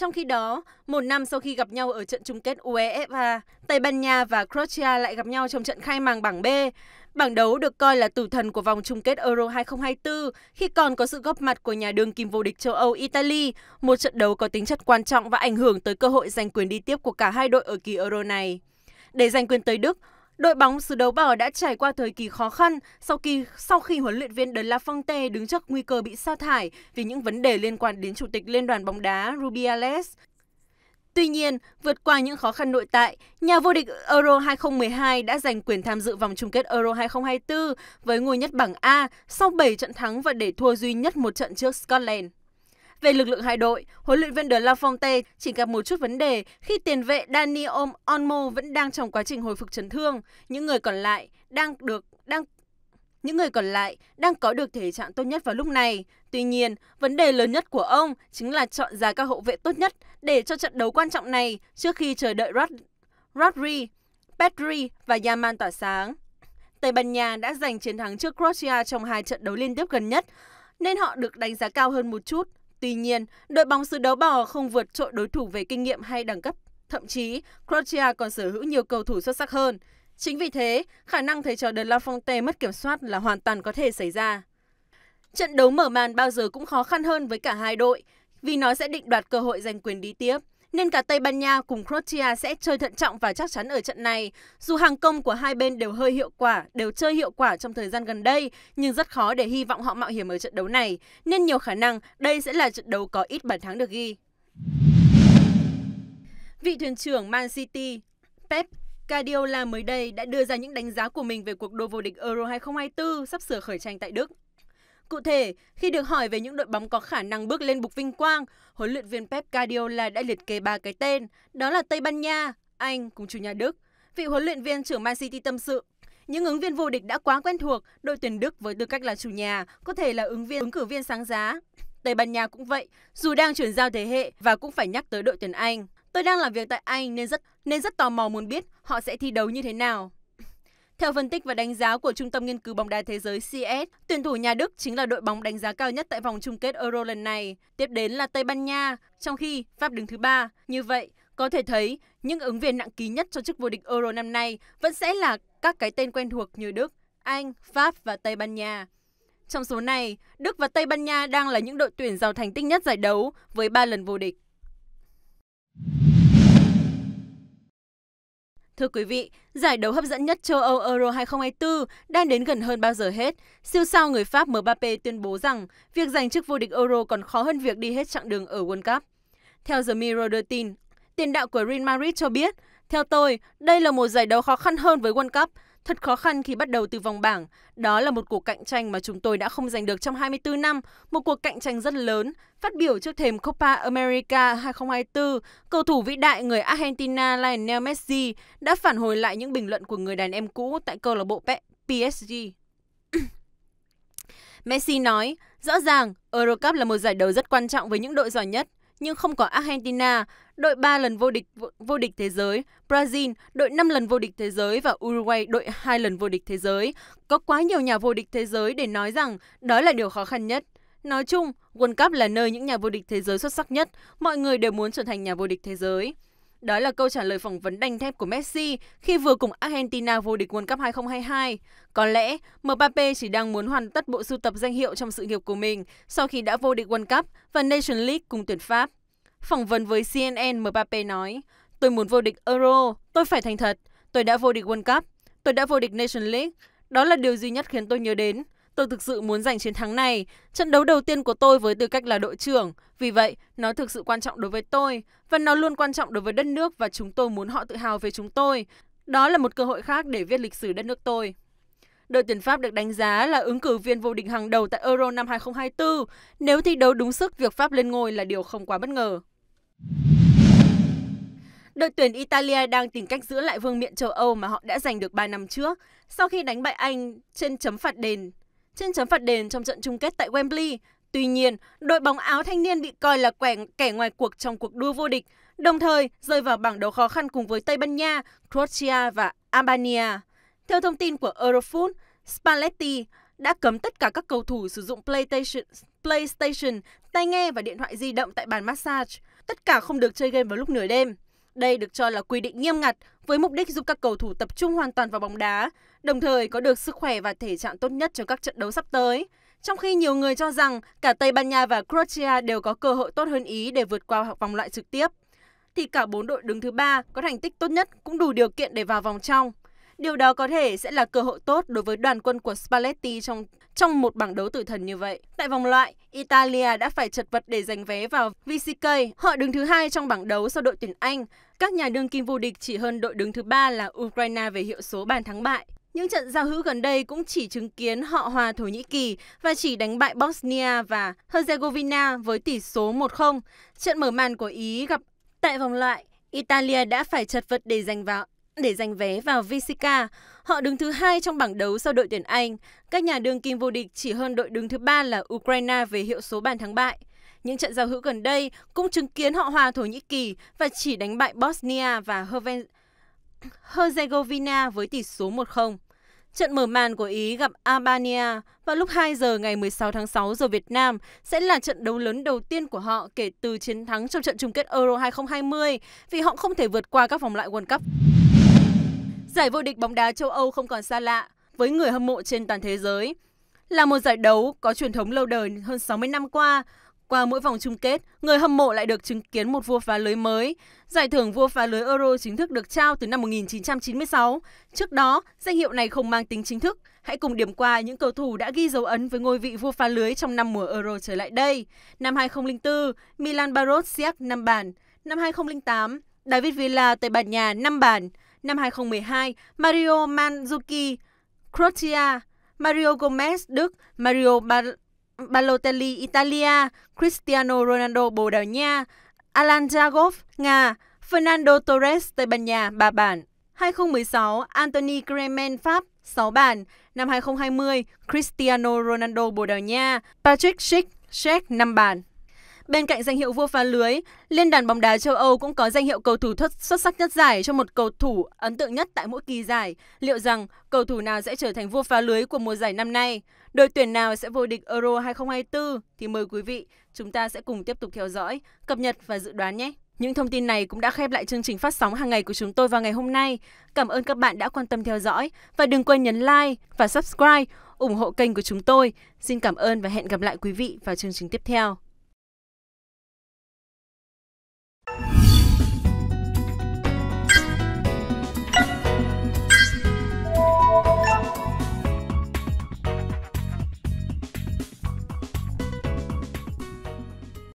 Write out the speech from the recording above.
Trong khi đó, một năm sau khi gặp nhau ở trận chung kết UEFA, Tây Ban Nha và Croatia lại gặp nhau trong trận khai màng bảng B. Bảng đấu được coi là tử thần của vòng chung kết Euro 2024 khi còn có sự góp mặt của nhà đương kim vô địch châu Âu Italy, một trận đấu có tính chất quan trọng và ảnh hưởng tới cơ hội giành quyền đi tiếp của cả hai đội ở kỳ Euro này. Để giành quyền tới Đức, Đội bóng xứ đấu bờ đã trải qua thời kỳ khó khăn sau khi sau khi huấn luyện viên De La Fuente đứng trước nguy cơ bị sa thải vì những vấn đề liên quan đến chủ tịch Liên đoàn bóng đá Rubiales. Tuy nhiên, vượt qua những khó khăn nội tại, nhà vô địch Euro 2012 đã giành quyền tham dự vòng chung kết Euro 2024 với ngôi nhất bảng A sau 7 trận thắng và để thua duy nhất một trận trước Scotland. Về lực lượng hai đội, huấn luyện viên La Fonte chỉ gặp một chút vấn đề khi tiền vệ Dani Olmo vẫn đang trong quá trình hồi phục chấn thương. Những người còn lại đang được đang những người còn lại đang có được thể trạng tốt nhất vào lúc này. Tuy nhiên, vấn đề lớn nhất của ông chính là chọn ra các hậu vệ tốt nhất để cho trận đấu quan trọng này trước khi chờ đợi Rod Rodri, Pedri và Yaman tỏa sáng. Tây Ban Nha đã giành chiến thắng trước Croatia trong hai trận đấu liên tiếp gần nhất, nên họ được đánh giá cao hơn một chút. Tuy nhiên, đội bóng xứ đấu bò không vượt trội đối thủ về kinh nghiệm hay đẳng cấp. Thậm chí, Croatia còn sở hữu nhiều cầu thủ xuất sắc hơn. Chính vì thế, khả năng thầy trò De La Fonte mất kiểm soát là hoàn toàn có thể xảy ra. Trận đấu mở màn bao giờ cũng khó khăn hơn với cả hai đội, vì nó sẽ định đoạt cơ hội giành quyền đi tiếp nên cả Tây Ban Nha cùng Croatia sẽ chơi thận trọng và chắc chắn ở trận này. Dù hàng công của hai bên đều hơi hiệu quả, đều chơi hiệu quả trong thời gian gần đây, nhưng rất khó để hy vọng họ mạo hiểm ở trận đấu này, nên nhiều khả năng đây sẽ là trận đấu có ít bàn thắng được ghi. Vị thuyền trưởng Man City Pep Guardiola mới đây đã đưa ra những đánh giá của mình về cuộc đua vô địch Euro 2024 sắp sửa khởi tranh tại Đức. Cụ thể, khi được hỏi về những đội bóng có khả năng bước lên bục vinh quang, huấn luyện viên Pep Guardiola đã liệt kê ba cái tên, đó là Tây Ban Nha, Anh cùng chủ nhà Đức. Vị huấn luyện viên trưởng Man City tâm sự, những ứng viên vô địch đã quá quen thuộc, đội tuyển Đức với tư cách là chủ nhà có thể là ứng viên ứng cử viên sáng giá. Tây Ban Nha cũng vậy, dù đang chuyển giao thế hệ và cũng phải nhắc tới đội tuyển Anh. Tôi đang làm việc tại Anh nên rất nên rất tò mò muốn biết họ sẽ thi đấu như thế nào. Theo phân tích và đánh giá của Trung tâm Nghiên cứu bóng đá thế giới CS, tuyển thủ nhà Đức chính là đội bóng đánh giá cao nhất tại vòng chung kết Euro lần này, tiếp đến là Tây Ban Nha, trong khi Pháp đứng thứ ba. Như vậy, có thể thấy, những ứng viên nặng ký nhất cho chức vô địch Euro năm nay vẫn sẽ là các cái tên quen thuộc như Đức, Anh, Pháp và Tây Ban Nha. Trong số này, Đức và Tây Ban Nha đang là những đội tuyển giàu thành tích nhất giải đấu với 3 lần vô địch. Thưa quý vị, giải đấu hấp dẫn nhất châu Âu Euro 2024 đang đến gần hơn bao giờ hết. Siêu sao người Pháp Mbappe tuyên bố rằng việc giành chức vô địch Euro còn khó hơn việc đi hết chặng đường ở World Cup. Theo The Mirror đưa tin, tiền đạo của Real Madrid cho biết, theo tôi, đây là một giải đấu khó khăn hơn với World Cup. Thật khó khăn khi bắt đầu từ vòng bảng, đó là một cuộc cạnh tranh mà chúng tôi đã không giành được trong 24 năm, một cuộc cạnh tranh rất lớn. Phát biểu trước thềm Copa America 2024, cầu thủ vĩ đại người Argentina Lionel Messi đã phản hồi lại những bình luận của người đàn em cũ tại câu lạc bộ PSG. Messi nói, rõ ràng, Eurocup là một giải đấu rất quan trọng với những đội giỏi nhất nhưng không có Argentina, đội 3 lần vô địch vô địch thế giới, Brazil, đội 5 lần vô địch thế giới và Uruguay đội 2 lần vô địch thế giới. Có quá nhiều nhà vô địch thế giới để nói rằng đó là điều khó khăn nhất. Nói chung, World Cup là nơi những nhà vô địch thế giới xuất sắc nhất, mọi người đều muốn trở thành nhà vô địch thế giới. Đó là câu trả lời phỏng vấn đanh thép của Messi khi vừa cùng Argentina vô địch World Cup 2022. Có lẽ Mbappe chỉ đang muốn hoàn tất bộ sưu tập danh hiệu trong sự nghiệp của mình sau khi đã vô địch World Cup và Nation League cùng tuyển Pháp. Phỏng vấn với CNN, Mbappe nói, Tôi muốn vô địch Euro, tôi phải thành thật. Tôi đã vô địch World Cup, tôi đã vô địch Nation League. Đó là điều duy nhất khiến tôi nhớ đến. Tôi thực sự muốn giành chiến thắng này. Trận đấu đầu tiên của tôi với tư cách là đội trưởng. Vì vậy, nó thực sự quan trọng đối với tôi. Và nó luôn quan trọng đối với đất nước và chúng tôi muốn họ tự hào về chúng tôi. Đó là một cơ hội khác để viết lịch sử đất nước tôi. Đội tuyển Pháp được đánh giá là ứng cử viên vô địch hàng đầu tại Euro năm 2024. Nếu thi đấu đúng sức, việc Pháp lên ngôi là điều không quá bất ngờ. Đội tuyển Italia đang tìm cách giữ lại vương miện châu Âu mà họ đã giành được 3 năm trước, sau khi đánh bại Anh trên chấm phạt đền trên chấm phạt đền trong trận chung kết tại Wembley. Tuy nhiên, đội bóng áo thanh niên bị coi là quẻ kẻ ngoài cuộc trong cuộc đua vô địch, đồng thời rơi vào bảng đấu khó khăn cùng với Tây Ban Nha, Croatia và Albania. Theo thông tin của Eurofoot, Spalletti đã cấm tất cả các cầu thủ sử dụng PlayStation, PlayStation, tai nghe và điện thoại di động tại bàn massage. Tất cả không được chơi game vào lúc nửa đêm. Đây được cho là quy định nghiêm ngặt với mục đích giúp các cầu thủ tập trung hoàn toàn vào bóng đá, đồng thời có được sức khỏe và thể trạng tốt nhất cho các trận đấu sắp tới. Trong khi nhiều người cho rằng cả Tây Ban Nha và Croatia đều có cơ hội tốt hơn Ý để vượt qua vòng loại trực tiếp, thì cả bốn đội đứng thứ ba có thành tích tốt nhất cũng đủ điều kiện để vào vòng trong. Điều đó có thể sẽ là cơ hội tốt đối với đoàn quân của Spalletti trong trong một bảng đấu tử thần như vậy. Tại vòng loại, Italia đã phải chật vật để giành vé vào VCK. Họ đứng thứ hai trong bảng đấu sau đội tuyển Anh. Các nhà đương kim vô địch chỉ hơn đội đứng thứ ba là Ukraine về hiệu số bàn thắng bại. Những trận giao hữu gần đây cũng chỉ chứng kiến họ hòa Thổ Nhĩ Kỳ và chỉ đánh bại Bosnia và Herzegovina với tỷ số 1-0. Trận mở màn của Ý gặp tại vòng loại, Italia đã phải chật vật để giành vào để giành vé vào VCK, Họ đứng thứ hai trong bảng đấu sau đội tuyển Anh. Các nhà đương kim vô địch chỉ hơn đội đứng thứ ba là Ukraine về hiệu số bàn thắng bại. Những trận giao hữu gần đây cũng chứng kiến họ hòa Thổ Nhĩ Kỳ và chỉ đánh bại Bosnia và Herzegovina với tỷ số 1-0. Trận mở màn của Ý gặp Albania vào lúc 2 giờ ngày 16 tháng 6 giờ Việt Nam sẽ là trận đấu lớn đầu tiên của họ kể từ chiến thắng trong trận chung kết Euro 2020 vì họ không thể vượt qua các vòng loại World Cup. Giải vô địch bóng đá châu Âu không còn xa lạ với người hâm mộ trên toàn thế giới. Là một giải đấu có truyền thống lâu đời hơn 60 năm qua, qua mỗi vòng chung kết, người hâm mộ lại được chứng kiến một vua phá lưới mới. Giải thưởng vua phá lưới Euro chính thức được trao từ năm 1996. Trước đó, danh hiệu này không mang tính chính thức. Hãy cùng điểm qua những cầu thủ đã ghi dấu ấn với ngôi vị vua phá lưới trong năm mùa Euro trở lại đây. Năm 2004, Milan Baros Siak 5 bàn. Năm 2008, David Villa Tây Ban Nha 5 bàn năm 2012, Mario Mandzuki, Croatia, Mario Gomez, Đức, Mario Balotelli, Italia, Cristiano Ronaldo, Bồ Đào Nha, Alan Jagov, Nga, Fernando Torres, Tây Ban Nha, 3 bản. 2016, Anthony Kremen, Pháp, 6 bàn. Năm 2020, Cristiano Ronaldo Bồ Đào Nha, Patrick Schick, Czech 5 bàn. Bên cạnh danh hiệu vua phá lưới, Liên đoàn bóng đá châu Âu cũng có danh hiệu cầu thủ thất xuất sắc nhất giải cho một cầu thủ ấn tượng nhất tại mỗi kỳ giải. Liệu rằng cầu thủ nào sẽ trở thành vua phá lưới của mùa giải năm nay? Đội tuyển nào sẽ vô địch Euro 2024 thì mời quý vị chúng ta sẽ cùng tiếp tục theo dõi, cập nhật và dự đoán nhé. Những thông tin này cũng đã khép lại chương trình phát sóng hàng ngày của chúng tôi vào ngày hôm nay. Cảm ơn các bạn đã quan tâm theo dõi và đừng quên nhấn like và subscribe ủng hộ kênh của chúng tôi. Xin cảm ơn và hẹn gặp lại quý vị vào chương trình tiếp theo.